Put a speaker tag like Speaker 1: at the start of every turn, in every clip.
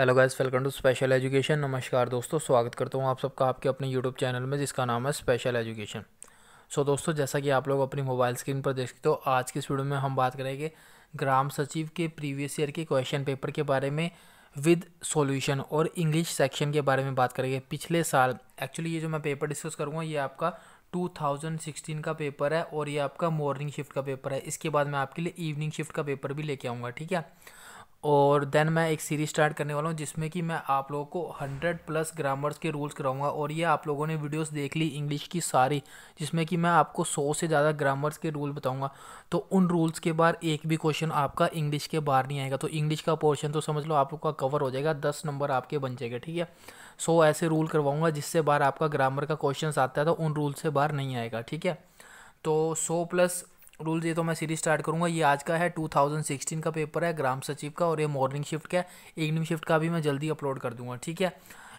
Speaker 1: hello guys welcome to special education नमस्कार दोस्तों स्वागत करता हूँ आप सबका आपके अपने यूट्यूब चैनल में जिसका नाम है स्पेशल एजुकेशन सो दोस्तों जैसा कि आप लोग अपनी मोबाइल स्क्रीन पर देख सकते हो आज की इस वीडियो में हम बात करेंगे ग्राम सचिव के प्रीवियस ईयर के क्वेश्चन पेपर के बारे में विद सोल्यूशन और इंग्लिश सेक्शन के बारे में बात करेंगे पिछले साल एक्चुअली ये जो मैं पेपर डिस्कस करूँगा ये आपका 2016 का पेपर है और ये आपका मॉर्निंग शिफ्ट का पेपर है इसके बाद मैं आपके लिए इवनिंग शिफ्ट का पेपर भी लेके आऊँगा ठीक है और देन मैं एक सीरीज स्टार्ट करने वाला हूँ जिसमें कि मैं आप लोगों को हंड्रेड प्लस ग्रामर्स के रूल्स कराऊंगा और ये आप लोगों ने वीडियोस देख ली इंग्लिश की सारी जिसमें कि मैं आपको सौ से ज़्यादा ग्रामर्स के रूल बताऊंगा तो उन रूल्स के बाहर एक भी क्वेश्चन आपका इंग्लिश के बाहर नहीं आएगा तो इंग्लिश का पोर्शन तो समझ लो आप लोग का कवर हो जाएगा दस नंबर आपके बन जाएगा ठीक है सो ऐसे रूल करवाऊँगा जिससे बाहर आपका ग्रामर का क्वेश्चन आता है तो उन रूल से बाहर नहीं आएगा ठीक है तो सौ प्लस रूल्स ये तो मैं सीरीज स्टार्ट करूँगा ये आज का है 2016 का पेपर है ग्राम सचिव का और ये मॉर्निंग शिफ्ट का है इवनिंग शिफ्ट का भी मैं जल्दी अपलोड कर दूँगा ठीक है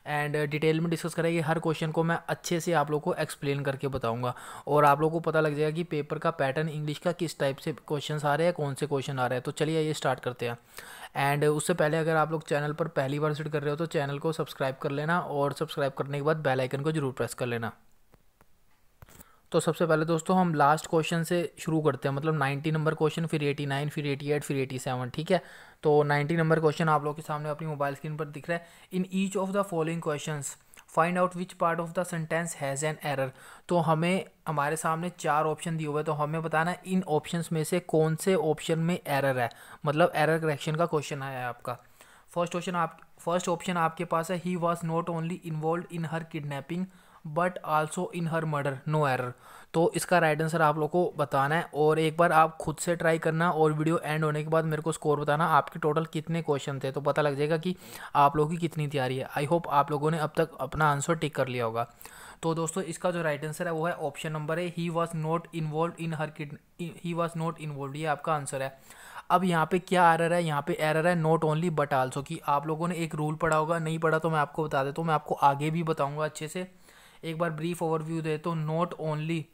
Speaker 1: एंड डिटेल uh, में डिस्कस करेंगे हर क्वेश्चन को मैं अच्छे से आप लोग को एक्सप्लेन करके बताऊंगा और आप लोग को पता लग जाएगा कि पेपर का पैटर्न इंग्लिश का किस टाइप से क्वेश्चन आ रहे हैं कौन से क्वेश्चन आ रहे हैं तो चलिए ये स्टार्ट करते हैं एंड uh, उससे पहले अगर आप लोग चैनल पर पहली बार विजिट कर रहे हो तो चैनल को सब्सक्राइब कर लेना और सब्सक्राइब करने के बाद बेलाइकन को जरूर प्रेस कर लेना तो सबसे पहले दोस्तों हम लास्ट क्वेश्चन से शुरू करते हैं मतलब 90 नंबर क्वेश्चन फिर 89 फिर 88 फिर 87 ठीक है तो 90 नंबर क्वेश्चन आप लोग के सामने अपनी मोबाइल स्क्रीन पर दिख रहा है in each of the following question find out which part of the sentence has an error तो हमें हमारे सामने चार ऑप्शन दिए हुए हैं तो हमें बताना इन ऑप्शन में से कौन से ऑप्शन में एरर है मतलब एरर करेक्शन का क्वेश्चन आया है आपका फर्स्ट क्वेश्चन आप फर्स्ट ऑप्शन आपके पास है he was not only involved in her kidnapping but also in her murder no error तो इसका राइट आंसर आप लोग को बताना है और एक बार आप खुद से ट्राई करना और वीडियो एंड होने के बाद मेरे को स्कोर बताना आपके टोटल कितने क्वेश्चन थे तो पता लग जाएगा कि आप लोगों की कितनी तैयारी है आई होप आप लोगों ने अब तक अपना आंसर टिक कर लिया होगा तो दोस्तों इसका जो राइट आंसर है वो है ऑप्शन नंबर है he was not involved in her kid he was not involved ये आपका आंसर है अब यहाँ पे क्या एरर है यहाँ पे एरर है नॉट ओनली बट आल्सो कि आप लोगों ने एक रूल पढ़ा होगा नहीं पढ़ा तो मैं आपको बता देता तो हूँ मैं आपको आगे भी बताऊँगा अच्छे से एक बार ब्रीफ ओवरव्यू दे तो नोट ओनली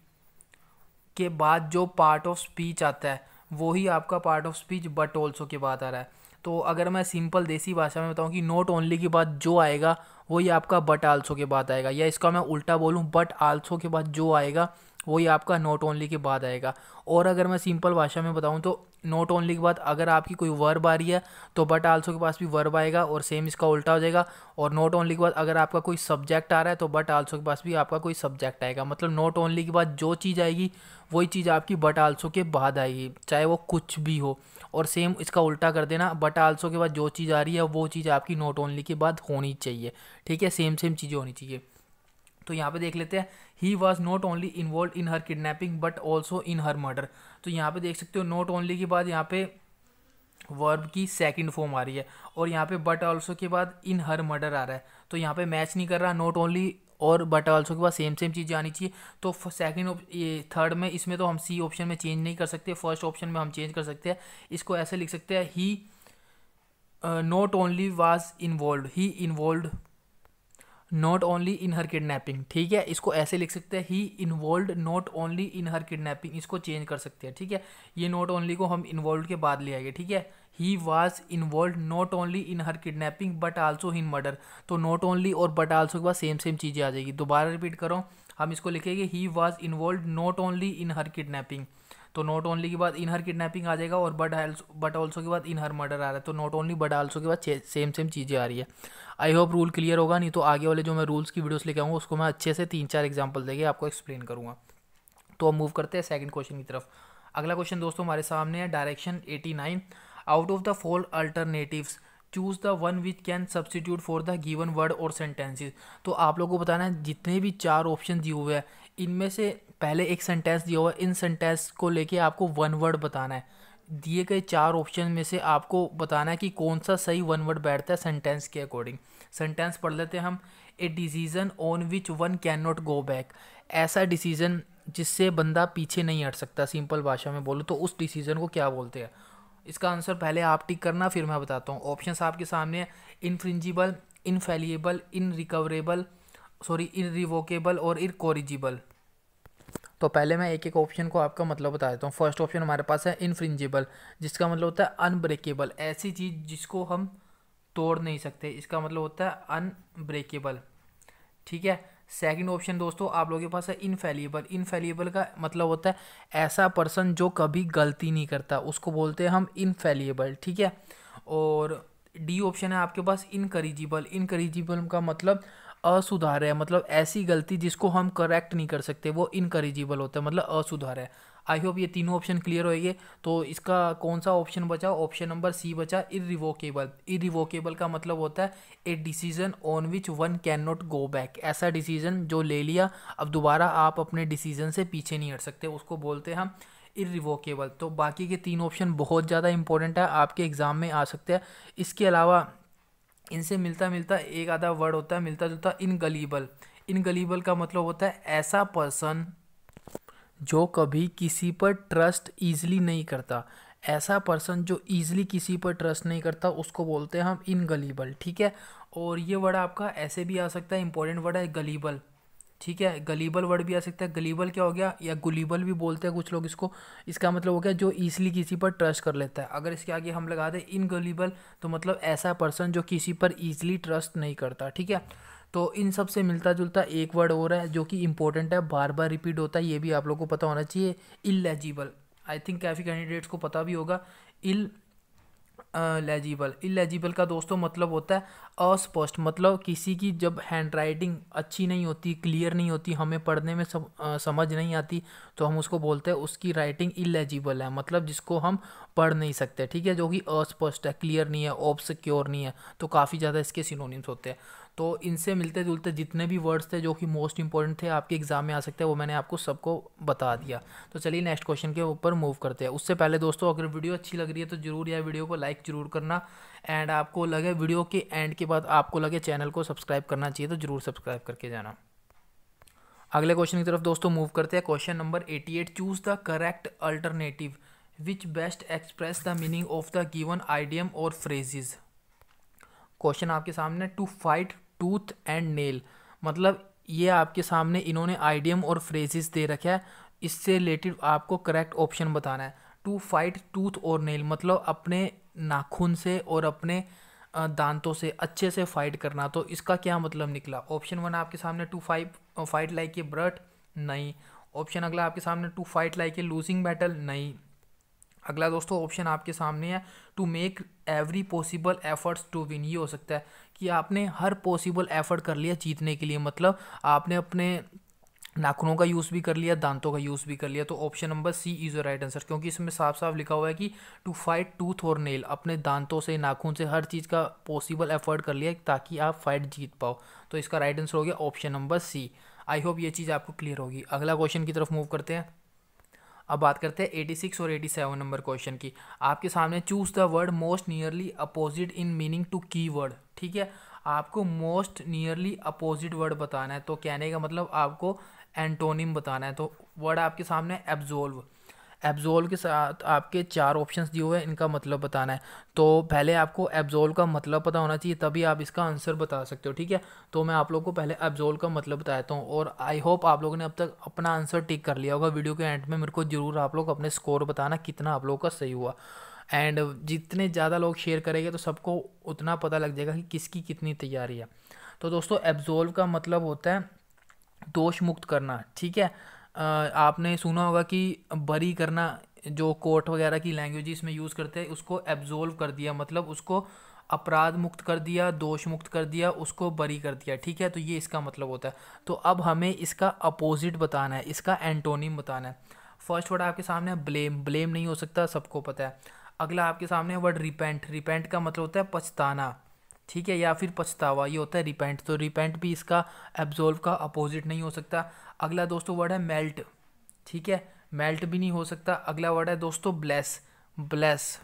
Speaker 1: के बाद जो पार्ट ऑफ स्पीच आता है वही आपका part of speech but also के बाद आ रहा है तो अगर मैं सिंपल देसी भाषा में बताऊँ कि नोट ओनली के बाद जो आएगा वही आपका बट आल्सो के बाद आएगा या इसका मैं उल्टा बोलूँ बट आल्सो के बाद जो आएगा वही आपका नोट ओनली के बाद आएगा और अगर मैं सिंपल भाषा में बताऊँ तो नोट ओनली के बाद अगर आपकी कोई वर्ब आ रही है तो बट आल्सो के पास भी वर्ब आएगा और सेम इसका उल्टा हो जाएगा और नोट ओनली के बाद अगर आपका कोई सब्जेक्ट आ रहा है तो बट आल्सो के पास भी आपका कोई सब्जेक्ट आएगा मतलब नोट ओनली के बाद जो चीज़ आएगी वही चीज़ आपकी बट आल्सो के बाद आएगी चाहे वो कुछ भी हो और सेम इसका उल्टा कर देना बट आल्सो के बाद जो चीज़ आ रही है वो चीज़ आपकी नोट ओनली के बाद होनी चाहिए ठीक है सेम सेम चीज़ें होनी चाहिए तो यहाँ पे देख लेते हैं he was not only involved in her kidnapping but also in her murder तो यहाँ पे देख सकते हो नॉट ओनली के बाद यहाँ पे वर्ब की सेकंड फॉर्म आ रही है और यहाँ पे बट ऑल्सो के बाद इन हर मर्डर आ रहा है तो यहाँ पे मैच नहीं कर रहा नॉट ओनली और बट ऑल्सो के बाद सेम सेम चीज़ आनी चाहिए तो सेकंड ये थर्ड में इसमें तो हम सी ऑप्शन में चेंज नहीं कर सकते फर्स्ट ऑप्शन में हम चेंज कर सकते हैं इसको ऐसे लिख सकते हैं he not only was involved he involved not only in her kidnapping ठीक है इसको ऐसे लिख सकते हैं he involved not only in her kidnapping इसको चेंज कर सकते हैं ठीक है ये नॉट ओनली को हम इन्वॉल्व के बाद ले आएंगे ठीक है he was involved not only in her kidnapping but also in murder तो नॉट ओनली और बट आल्सो के बाद सेम सेम चीज़ें आ जाएगी दोबारा रिपीट करो हम इसको लिखेंगे he was involved not only in her kidnapping तो नॉट ओनली के बाद इन हर किडनैपिंग आ जाएगा और बट बट ऑल्सो के बाद इन हर मर्डर आ रहा है तो नॉट ओनली बट ऑल्सो के बाद सेम सेम चीज़ें आ रही है आई होप रूल क्लियर होगा नहीं तो आगे वाले जो मैं रूल्स की वीडियोस लेके आऊँगा उसको मैं अच्छे से तीन चार एग्जाम्पल देके आपको एक्सप्लेन करूँगा तो अब मूव करते हैं सेकेंड क्वेश्चन की तरफ अगला क्वेश्चन दोस्तों हमारे सामने है direction eighty nine out of the four alternatives choose the one which can substitute for the given word और सेंटेंसेस तो आप लोगों को बताना है जितने भी चार ऑप्शन दिए हुए हैं इनमें से पहले एक सेंटेंस दिया हुआ इन सेंटेंस को लेके आपको वन वर्ड बताना है दिए गए चार ऑप्शन में से आपको बताना है कि कौन सा सही वन वर्ड बैठता है सेंटेंस के अकॉर्डिंग सेंटेंस पढ़ लेते हैं हम a decision on which one cannot go back ऐसा डिसीज़न जिससे बंदा पीछे नहीं हट सकता सिंपल भाषा में बोलो तो उस डिसीज़न को क्या बोलते हैं इसका आंसर पहले आप टिक करना फिर मैं बताता हूँ ऑप्शन आपके सामने है infringible infallible in recoverable sorry irrevocable और इकोरिजिबल तो पहले मैं एक एक ऑप्शन को आपका मतलब बता देता हूँ फर्स्ट ऑप्शन हमारे पास है इनफ्रिंजिबल जिसका मतलब होता है अनब्रेकेबल ऐसी चीज़ जिसको हम तोड़ नहीं सकते इसका मतलब होता है अनब्रेकेबल ठीक है सेकंड ऑप्शन दोस्तों आप लोगों के पास है इनफेलीबल इनफेलीबल का मतलब होता है ऐसा पर्सन जो कभी गलती नहीं करता उसको बोलते हैं हम इनफेलिएबल ठीक है और डी ऑप्शन है आपके पास इनकरीजिबल इनकरीजिबल का मतलब असुधार है मतलब ऐसी गलती जिसको हम करेक्ट नहीं कर सकते वो इनकरेजिबल होता है मतलब असुधार है आई होप ये तीनों ऑप्शन क्लियर होएंगे तो इसका कौन सा ऑप्शन बचा ऑप्शन नंबर सी बचा इरिवोकेबल इरिवोकेबल का मतलब होता है a decision on which one cannot go back ऐसा डिसीजन जो ले लिया अब दोबारा आप अपने डिसीजन से पीछे नहीं हट सकते उसको बोलते हैं हम इरिवोकेबल तो बाकी के तीन ऑप्शन बहुत ज़्यादा इंपॉर्टेंट है आपके एग्ज़ाम में आ सकते हैं इसके अलावा इनसे मिलता मिलता एक आधा वर्ड होता है मिलता जुलता इनगलीबल इनगलीबल का मतलब होता है ऐसा पर्सन जो कभी किसी पर ट्रस्ट ईजिली नहीं करता ऐसा पर्सन जो ईजिली किसी पर ट्रस्ट नहीं करता उसको बोलते हैं हम इनगलीबल ठीक है और ये वर्ड आपका ऐसे भी आ सकता है इंपॉर्टेंट वर्ड है गलीबल ठीक है गलीबल वर्ड भी आ सकता है गलीबल क्या हो गया या गुलीबल भी बोलते हैं कुछ लोग इसको इसका मतलब हो गया जो ईजिली किसी पर ट्रस्ट कर लेता है अगर इसके आगे हम लगा दें गलीबल तो मतलब ऐसा पर्सन जो किसी पर ईजिली ट्रस्ट नहीं करता ठीक है तो इन सब से मिलता जुलता एक वर्ड हो रहा है जो कि इंपॉर्टेंट है बार बार रिपीट होता है ये भी आप लोग को पता होना चाहिए इलेजिबल आई थिंक काफ़ी कैंडिडेट्स को पता भी होगा इल लेजिबल इलेजिबल का दोस्तों मतलब होता है अस्पष्ट मतलब किसी की जब हैंड राइटिंग अच्छी नहीं होती क्लियर नहीं होती हमें पढ़ने में सब आ, समझ नहीं आती तो हम उसको बोलते हैं उसकी राइटिंग इलेजिबल है मतलब जिसको हम पढ़ नहीं सकते ठीक है जो कि अस्पष्ट है क्लियर नहीं है ऑब्सक्योर नहीं है तो काफ़ी ज़्यादा इसके सिनोनिम्स होते हैं तो इनसे मिलते जुलते जितने भी वर्ड्स थे जो कि मोस्ट इंपॉर्टेंट थे आपके एग्ज़ाम में आ सकते हैं वो मैंने आपको सबको बता दिया तो चलिए नेक्स्ट क्वेश्चन के ऊपर मूव करते हैं उससे पहले दोस्तों अगर वीडियो अच्छी लग रही है तो ज़रूर यह वीडियो को लाइक ज़रूर करना एंड आपको लगे वीडियो के एंड के बाद आपको लगे चैनल को सब्सक्राइब करना चाहिए तो ज़रूर सब्सक्राइब करके जाना अगले क्वेश्चन की तरफ दोस्तों मूव करते हैं question number eighty eight choose the correct alternative which best express the meaning of the given idiom और फ्रेजिज क्वेश्चन आपके सामने to fight tooth and nail मतलब ये आपके सामने इन्होंने आइडियम और फ्रेजिस दे रखे है इससे रिलेटेड आपको करेक्ट ऑप्शन बताना है टू फाइट टूथ और नेल मतलब अपने नाखून से और अपने दांतों से अच्छे से फाइट करना तो इसका क्या मतलब निकला ऑप्शन वन आपके सामने to five fight like a brute नहीं ऑप्शन अगला आपके सामने to fight like a losing battle नहीं अगला दोस्तों ऑप्शन आपके सामने है to make every possible efforts to win ये हो सकता है कि आपने हर पॉसिबल एफर्ट कर लिया जीतने के लिए मतलब आपने अपने नाखूनों का यूज़ भी कर लिया दांतों का यूज़ भी कर लिया तो option number C is your right answer क्योंकि इसमें साफ साफ लिखा हुआ है कि टू फाइट टूथ और नेल अपने दांतों से नाखून से हर चीज़ का पॉसिबल एफर्ट कर लिया ताकि आप फाइट जीत पाओ तो इसका राइट आंसर हो गया option number C I hope ये चीज़ आपको क्लियर होगी अगला क्वेश्चन की तरफ मूव करते हैं अब बात करते हैं एटी सिक्स और एटी सेवन नंबर क्वेश्चन की आपके सामने choose the word most nearly opposite in meaning to key word ठीक है आपको मोस्ट नियरली अपोजिट वर्ड बताना है तो कहने का मतलब आपको एंटोनिम बताना है तो वर्ड आपके सामने एब्जोल्व एब्जोल के साथ आपके चार ऑप्शंस दिए हुए हैं इनका मतलब बताना है तो पहले आपको एब्जोल का मतलब पता होना चाहिए तभी आप इसका आंसर बता सकते हो ठीक है तो मैं आप लोग को पहले एब्जोल का मतलब बता देता हूँ तो, और आई होप आप लोगों ने अब तक अपना आंसर टिक कर लिया होगा वीडियो के एंड में मेरे को ज़रूर आप लोग अपने स्कोर बताना कितना आप लोग का सही हुआ एंड जितने ज़्यादा लोग शेयर करेंगे तो सबको उतना पता लग जाएगा कि किसकी कितनी तैयारी है तो दोस्तों एब्जोल्व का मतलब होता है दोष मुक्त करना ठीक है आपने सुना होगा कि बरी करना जो कोर्ट वगैरह की लैंग्वेज इसमें यूज़ करते हैं उसको एब्जोल्व कर दिया मतलब उसको अपराध मुक्त कर दिया दोष मुक्त कर दिया उसको बरी कर दिया ठीक है तो ये इसका मतलब होता है तो अब हमें इसका अपोजिट बताना है इसका एंटोनिम बताना है फर्स्ट वर्ड आपके सामने है ब्लेम ब्लेम नहीं हो सकता सबको पता है अगला आपके सामने वर्ड रिपेंट रिपेंट का मतलब होता है पछताना ठीक है या फिर पछतावा ये होता है रिपेंट तो रिपेंट भी इसका एब्जोल्व का अपोजिट नहीं हो सकता अगला दोस्तों वर्ड है मेल्ट ठीक है मेल्ट भी नहीं हो सकता अगला वर्ड है दोस्तों ब्लेस ब्लेस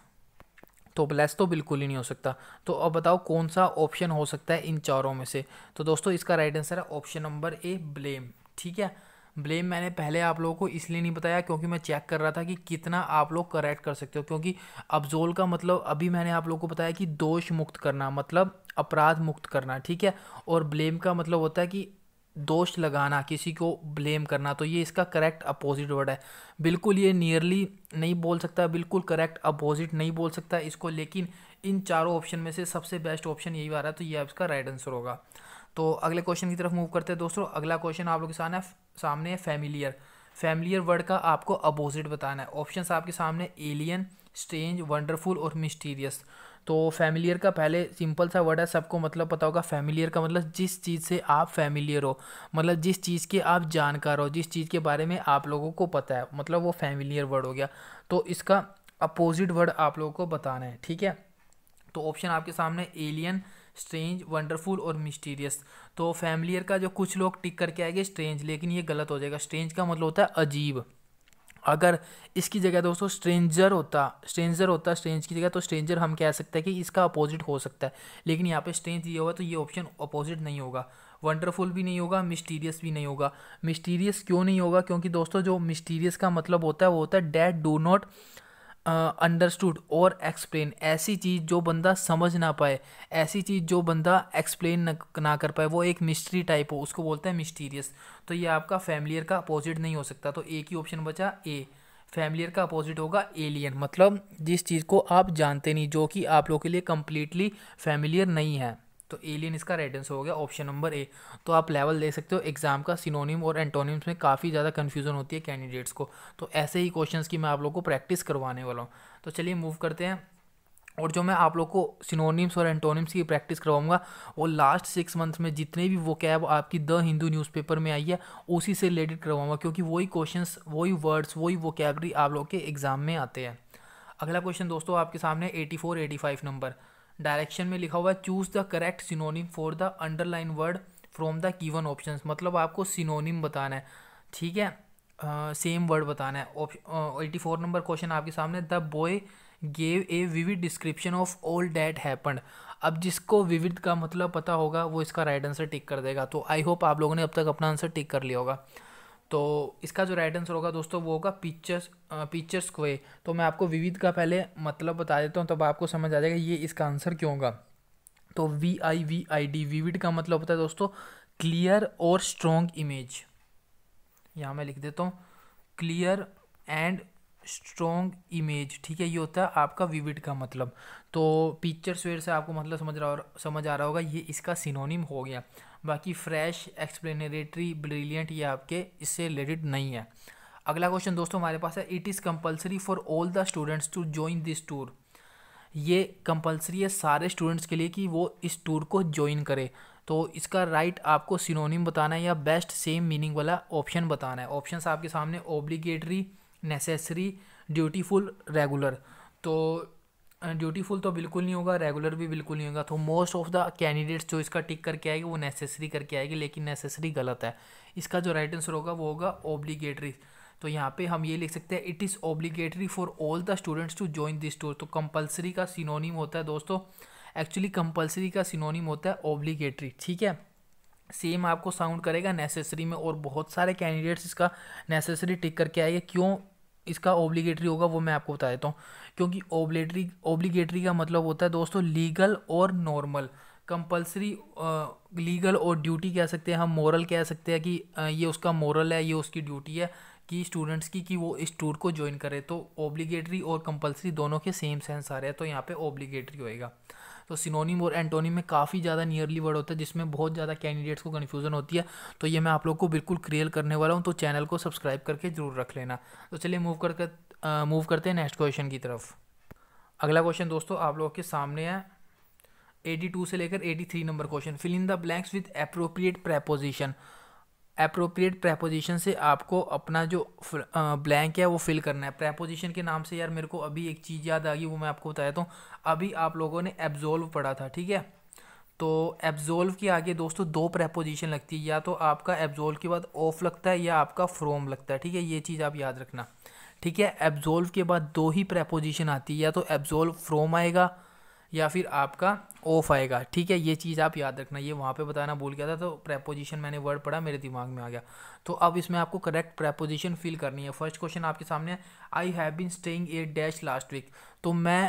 Speaker 1: तो ब्लेस तो बिल्कुल ही नहीं हो सकता तो अब बताओ कौन सा ऑप्शन हो सकता है इन चारों में से तो दोस्तों इसका राइट आंसर है ऑप्शन नंबर ए ब्लेम ठीक है ब्लेम मैंने पहले आप लोगों को इसलिए नहीं बताया क्योंकि मैं चेक कर रहा था कि कितना आप लोग करेक्ट कर सकते हो क्योंकि अब्जोल का मतलब अभी मैंने आप लोगों को बताया कि दोष मुक्त करना मतलब अपराध मुक्त करना ठीक है और ब्लेम का मतलब होता है कि दोष लगाना किसी को ब्लेम करना तो ये इसका करेक्ट अपोजिट वर्ड है बिल्कुल ये नियरली नहीं बोल सकता बिल्कुल करेक्ट अपोजिट नहीं बोल सकता इसको लेकिन इन चारों ऑप्शन में से सबसे बेस्ट ऑप्शन यही आ रहा है तो ये आपका राइट आंसर होगा तो अगले क्वेश्चन की तरफ मूव करते हैं दोस्तों अगला क्वेश्चन आप लोग के सामने सामने है फैमिलियर फैमिलियर वर्ड का आपको अपोजिट बताना है ऑप्शंस आपके सामने एलियन स्ट्रेंज वंडरफुल और मिस्टीरियस तो फैमिलियर का पहले सिंपल सा वर्ड है सबको मतलब पता होगा फैमिलियर का मतलब जिस चीज़ से आप फैमिलियर हो मतलब जिस चीज़ के आप जानकार हो जिस चीज़ के बारे में आप लोगों को पता है मतलब वो फैमिलियर वर्ड हो गया तो इसका अपोजिट वर्ड आप लोगों को बताना है ठीक है तो ऑप्शन आपके सामने एलियन स्ट्रेंज वंडरफुल और मिस्टीरियस तो फैमिलियर का जो कुछ लोग टिक करके आएंगे स्ट्रेंज लेकिन ये गलत हो जाएगा स्ट्रेंज का मतलब होता है अजीब अगर इसकी जगह दोस्तों स्ट्रेंजर होता स्ट्रेंजर होता स्ट्रेंज की जगह तो स्ट्रेंजर हम कह सकते हैं कि इसका अपोजिट हो सकता है लेकिन यहाँ पे स्ट्रेंज ये होगा तो ये ऑप्शन अपोजिट नहीं होगा वंडरफुल भी नहीं होगा मिस्टीरियस भी नहीं होगा मिस्टीरियस क्यों नहीं होगा क्योंकि दोस्तों जो मिस्टीरियस का मतलब होता है वो होता है डैट डू नॉट अंडरस्टूड और एक्सप्लेन ऐसी चीज़ जो बंदा समझ ना पाए ऐसी चीज़ जो बंदा एक्सप्लेन ना, कर पाए वो एक मिस्ट्री टाइप हो उसको बोलते हैं मिस्टीरियस तो ये आपका फैमिलियर का अपोजिट नहीं हो सकता तो ए की ऑप्शन बचा ए फैमिलियर का अपोजिट होगा एलियन मतलब जिस चीज़ को आप जानते नहीं जो कि आप लोगों के लिए कम्प्लीटली फैमिलियर नहीं है तो एलियन इसका राइट आंसर हो गया ऑप्शन नंबर ए तो आप लेवल दे सकते हो एग्जाम का सिनोनिम और एंटोनिम्स में काफ़ी ज़्यादा कन्फ्यूजन होती है कैंडिडेट्स को तो ऐसे ही क्वेश्चंस की मैं आप लोग को प्रैक्टिस करवाने वाला हूँ तो चलिए मूव करते हैं और जो मैं आप लोग को सिनोनिम्स और एंटोनिम्स की प्रैक्टिस करवाऊंगा वो लास्ट सिक्स मंथ में जितने भी वो कैब आपकी द हिंदू न्यूज़पेपर में आई है उसी से रिलेटेड करवाऊंगा क्योंकि वही क्वेश्चंस वही वर्ड्स वही वो आप लोग के एग्ज़ाम में आते हैं अगला क्वेश्चन दोस्तों आपके सामने एटी फाइव नंबर डायरेक्शन में लिखा हुआ है choose the correct synonym for the underline word from the given option मतलब आपको सिनोनिम बताना है ठीक है सेम uh, वर्ड बताना है एटी फोर नंबर क्वेश्चन आपके सामने the boy gave a vivid description of all that happen अब जिसको विविड का मतलब पता होगा वो इसका राइट आंसर टिक कर देगा तो आई होप आप लोगों ने अब तक अपना आंसर टिक कर लिया होगा तो इसका जो राइट आंसर होगा दोस्तों वो होगा पिक्चर्स पिक्चर्स क्वे तो मैं आपको विविध का पहले मतलब बता देता हूँ तब तो आपको समझ आ जाएगा ये इसका आंसर क्यों होगा तो V I V I D vivid का मतलब होता है दोस्तों क्लियर और स्ट्रॉन्ग इमेज यहाँ मैं लिख देता हूँ क्लियर एंड स्ट्रॉन्ग इमेज ठीक है ये होता है आपका विविड का मतलब तो पिक्चर स्वेयर से आपको मतलब समझ रहा और समझ आ रहा होगा ये इसका सिनोनिम हो गया बाकी फ्रेश एक्सप्लेनेटरी ब्रिलियंट ये आपके इससे रिलेटेड नहीं है अगला क्वेश्चन दोस्तों हमारे पास है it is compulsory for all the students to join this tour ये कंपलसरी है सारे स्टूडेंट्स के लिए कि वो इस टूर को ज्वाइन करें तो इसका राइट right आपको सिनोनिम बताना है या बेस्ट सेम मीनिंग वाला ऑप्शन बताना है ऑप्शन आपके सामने ओब्लीगेटरी नेसेसरी ड्यूटीफुल रेगुलर तो ड्यूटीफुल तो बिल्कुल नहीं होगा रेगुलर भी बिल्कुल नहीं होगा तो मोस्ट ऑफ द कैंडिडेट्स जो इसका टिक करके आएगी वो नेसेसरी करके आएगी लेकिन नेसेसरी गलत है इसका जो राइट आंसर होगा वो होगा ओब्लीगेटरी तो यहाँ पे हम ये लिख सकते हैं it is obligatory for all the students to join this tour तो कंपलसरी का सिनोनिम होता है दोस्तों एक्चुअली कंपलसरी का सिनोनिम होता है ओब्लीगेटरी ठीक है सेम आपको साउंड करेगा नेसेसरी में और बहुत सारे कैंडिडेट्स इसका नेसेसरी टिक करके आएगा क्यों इसका ओब्लीगेटरी होगा वो मैं आपको बता देता हूँ क्योंकि ओब्लेटरी ओब्लीगेटरी का मतलब होता है दोस्तों लीगल और नॉर्मल कंपलसरी लीगल और ड्यूटी कह सकते हैं हम मॉरल कह सकते हैं कि ये उसका मॉरल है ये उसकी ड्यूटी है कि स्टूडेंट्स की कि वो इस टूर को ज्वाइन करें तो ओब्लीगेटरी और कंपलसरी दोनों के सेम सेंस आ रहे हैं तो यहाँ पे ओब्लीगेटरी होएगा तो सिनोनिम और एंटोनिम में काफ़ी ज़्यादा नियरली वर्ड होता है जिसमें बहुत ज़्यादा कैंडिडेट्स को कन्फ्यूज़न होती है तो ये मैं आप लोग को बिल्कुल क्रियर करने वाला हूँ तो चैनल को सब्सक्राइब करके ज़रूर रख लेना तो चलिए मूव कर कर मूव करते हैं नेक्स्ट क्वेश्चन की तरफ अगला क्वेश्चन दोस्तों आप लोगों के सामने है 82 से लेकर 83 number question fill in the blanks with appropriate preposition appropriate preposition से आपको अपना जो ब्लैंक है वो फिल करना है प्रेपोजिशन के नाम से यार मेरे को अभी एक चीज़ याद आ गई वो मैं आपको बता देता हूँ तो, अभी आप लोगों ने एब्जोल्व पढ़ा था ठीक है तो एब्जोल्व के आगे दोस्तों दो प्रेपोजिशन लगती है या तो आपका एब्जोल्व के बाद ऑफ लगता है या आपका फ्रोम लगता है ठीक है ये चीज़ आप याद रखना ठीक है एब्जोल्व के बाद दो ही प्रेपोजिशन आती है या तो एब्जोल्व फ्रोम आएगा या फिर आपका ऑफ आएगा ठीक है ये चीज़ आप याद रखना ये वहाँ पे बताना भूल गया था तो प्रेपोजिशन मैंने वर्ड पढ़ा मेरे दिमाग में आ गया तो अब इसमें आपको करेक्ट प्रेपोजिशन फिल करनी है फर्स्ट क्वेश्चन आपके सामने है I have been staying a dash last week तो मैं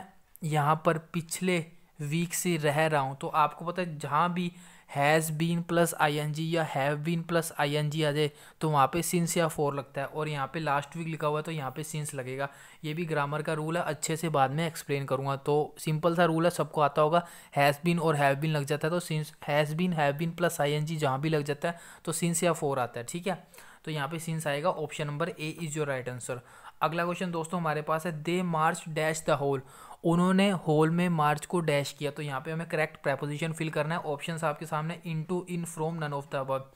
Speaker 1: यहाँ पर पिछले वीक से रह रहा हूँ तो आपको पता है जहाँ भी has been plus I N G या have been plus I N G आ जाए तो वहाँ पे सिंस या फोर लगता है और यहाँ पे लास्ट वीक लिखा हुआ है तो यहाँ पे सिंस लगेगा ये भी ग्रामर का रूल है अच्छे से बाद में एक्सप्लेन करूँगा तो सिंपल सा रूल है सबको आता होगा हैज़ बीन और हैव बीन लग जाता है तो since has been have been plus I N G जहाँ भी लग जाता है तो सिंस या फोर आता है ठीक है तो यहाँ पे सीन्स आएगा option number A is your right answer अगला क्वेश्चन दोस्तों हमारे पास है they march dash the hole उन्होंने होल में मार्च को डैश किया तो यहाँ पे हमें करेक्ट प्रेपोजिशन फिल करना है ऑप्शन आपके सामने into in from none of the अब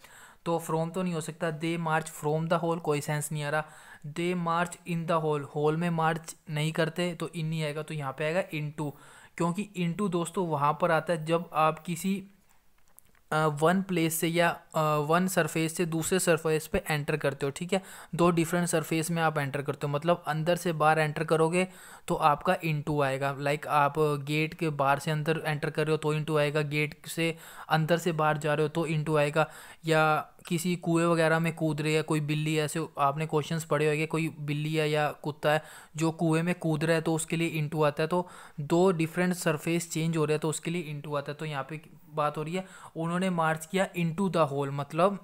Speaker 1: तो फ्रॉम तो नहीं हो सकता they march from the hole कोई सेंस नहीं आ रहा they march in the hole hole में मार्च नहीं करते तो इन नहीं आएगा तो यहाँ पे आएगा इन टू क्योंकि इन टू दोस्तों वहाँ पर आता है जब आप किसी वन प्लेस से या वन सरफेस से दूसरे सरफेस पे एंटर करते हो ठीक है दो डिफरेंट सरफेस में आप एंटर करते हो मतलब अंदर से बाहर एंटर करोगे तो आपका इनटू आएगा लाइक आप गेट के बाहर से अंदर एंटर कर रहे हो तो इनटू आएगा गेट से अंदर से बाहर जा रहे हो तो इनटू आएगा या किसी कुएं वगैरह में कूद रहे या कोई बिल्ली ऐसे आपने क्वेश्चंस पढ़े होंगे कोई बिल्ली है या कुत्ता है जो कुएं में कूद रहा है तो उसके लिए इंटू आता है तो दो डिफरेंट सरफेस चेंज हो रहा है तो उसके लिए इंटू आता है तो यहाँ पे बात हो रही है उन्होंने मार्च किया इनटू द होल मतलब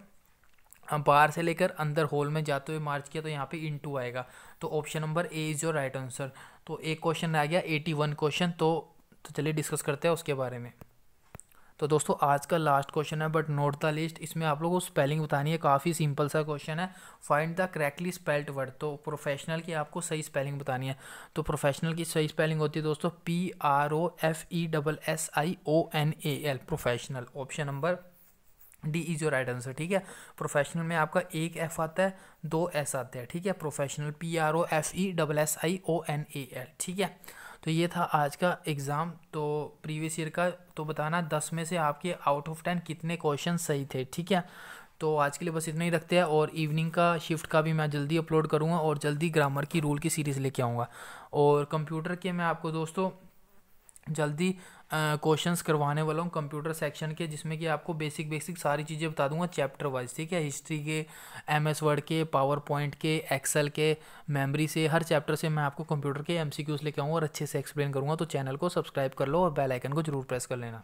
Speaker 1: बाहर से लेकर अंदर होल में जाते हुए मार्च किया तो यहाँ पे इनटू आएगा तो option number A is your right answer तो एक क्वेश्चन आ गया एटी वन क्वेश्चन तो, तो चलिए डिस्कस करते हैं उसके बारे में तो दोस्तों आज का लास्ट क्वेश्चन है बट नोट द लिस्ट इसमें आप लोगों को स्पेलिंग बतानी है काफ़ी सिंपल सा क्वेश्चन है find the correctly spelled word तो प्रोफेशनल की आपको सही स्पेलिंग बतानी है तो प्रोफेशनल की सही स्पेलिंग होती है दोस्तों P R O F E double S I O N A L professional option number D is your right answer ठीक है प्रोफेशनल में आपका एक एफ आता है दो एस आते हैं ठीक है professional P R O F E double S I O N A L ठीक है तो ये था आज का एग्ज़ाम तो प्रीवियस ईयर का तो बताना दस में से आपके आउट ऑफ टेन कितने क्वेश्चन सही थे ठीक है तो आज के लिए बस इतना ही रखते हैं और इवनिंग का शिफ्ट का भी मैं जल्दी अपलोड करूँगा और जल्दी ग्रामर की रूल की सीरीज़ लेके आऊँगा और कंप्यूटर के मैं आपको दोस्तों जल्दी क्वेश्चंस करवाने वाला हूँ कंप्यूटर सेक्शन के जिसमें कि आपको बेसिक बेसिक सारी चीज़ें बता दूंगा चैप्टर वाइज ठीक है हिस्ट्री के एम एस वर्ड के पावर पॉइंट के एक्सेल के मेमोरी से हर चैप्टर से मैं आपको कंप्यूटर के एम सी क्यूज़ लेके आऊँगा और अच्छे से एक्सप्लेन करूँगा तो चैनल को सब्सक्राइब कर लो और बेल आइकन को जरूर प्रेस कर लेना